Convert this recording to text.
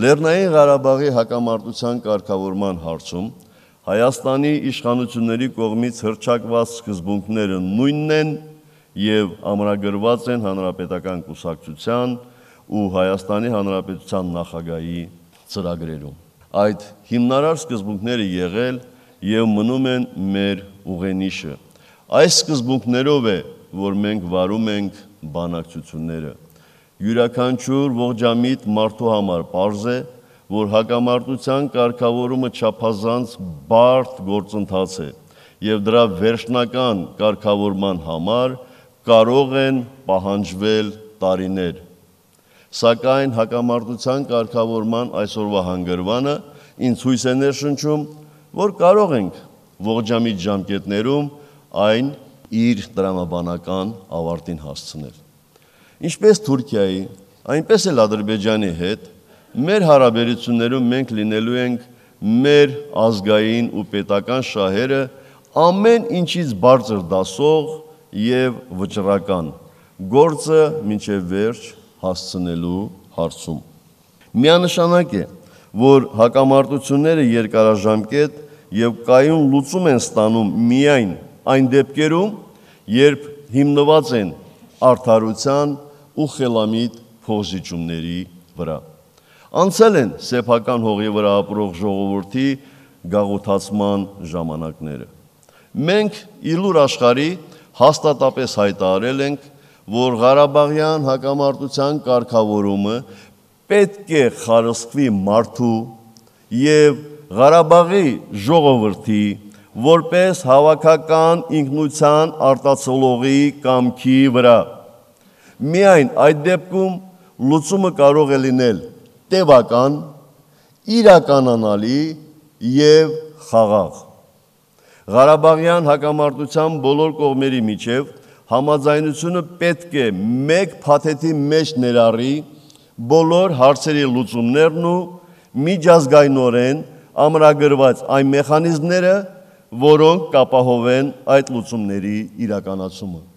Լեռնային Ղարաբաղի հակամարտության կարգավորման հարցում Հայաստանի իշխանությունների կողմից հրճակված սկզբունքները նույնն են եւ ամրագրված են հանրապետական կուսակցության ու Հայաստանի Հանրապետության նախագահի ծրագրերում։ Այդ հիմնարար սկզբունքները եղել եւ մնում են մեր ուղենիշը։ Այս սկզբունքներով է, որ մենք վարում ենք բանակցությունները յուրաքանչյուր ողջամիտ մարդու համար པարզ է, որ հակամարտության կարգավորումը չափազանց բարդ գործընթաց է եւ դրա վերջնական կարգավորման համար կարող են պահանջվել տարիներ։ Սակայն հակամարտության կարգավորման այսօրվա հանգրվանը ինձ հույս է ներշնչում, որ կարող ենք ողջամիտ ժամկետներում այն իր դրամաբանական ավարտին հասցնել։ Ինչպես Թուրքիայի, այնպես էլ Ադրբեջանի հետ մեր հարաբերություններում մենք լինելու ենք մեր ազգային ու պետական շահերը ամեն ինչից բարձր դասող եւ վճռական գործը մինչև վերջ հասցնելու հարցում։ Միանշանակ է, որ հակամարտությունները երկարաժամկետ եւ կայուն լուծում են ստանում միայն այն դեպքերում, երբ հիմնված են արդարության ու խելամիտ փոխզիջումների վրա։ Անցել են սեփական հողի վրա ապրող ժողովրդի գաղութացման ժամանակները։ Մենք իլուր աշխարի հաստատապես հայտարարել ենք, որ Ղարաբաղյան հակամարտության կարգավորումը պետք է խարսկվի մարդու եւ Ղարաբաղի ժողովրդի որպես հավաքական ինքնության արտացոլողի կամքի վրա։ Միայն այդ դեպքում լուծումը կարող է լինել տևական, իրականանալի եւ խաղաղ։ Ղարաբաղյան հակամարտության բոլոր կողմերի միջև համաձայնությունը պետք է մեկ փաթեթի մեջ ներառի բոլոր հարցերի լուծումներն ու միջազգայնորեն ամրագրված այն մեխանիզմները, որոնք կապահովեն այդ լուծումների իրականացումը։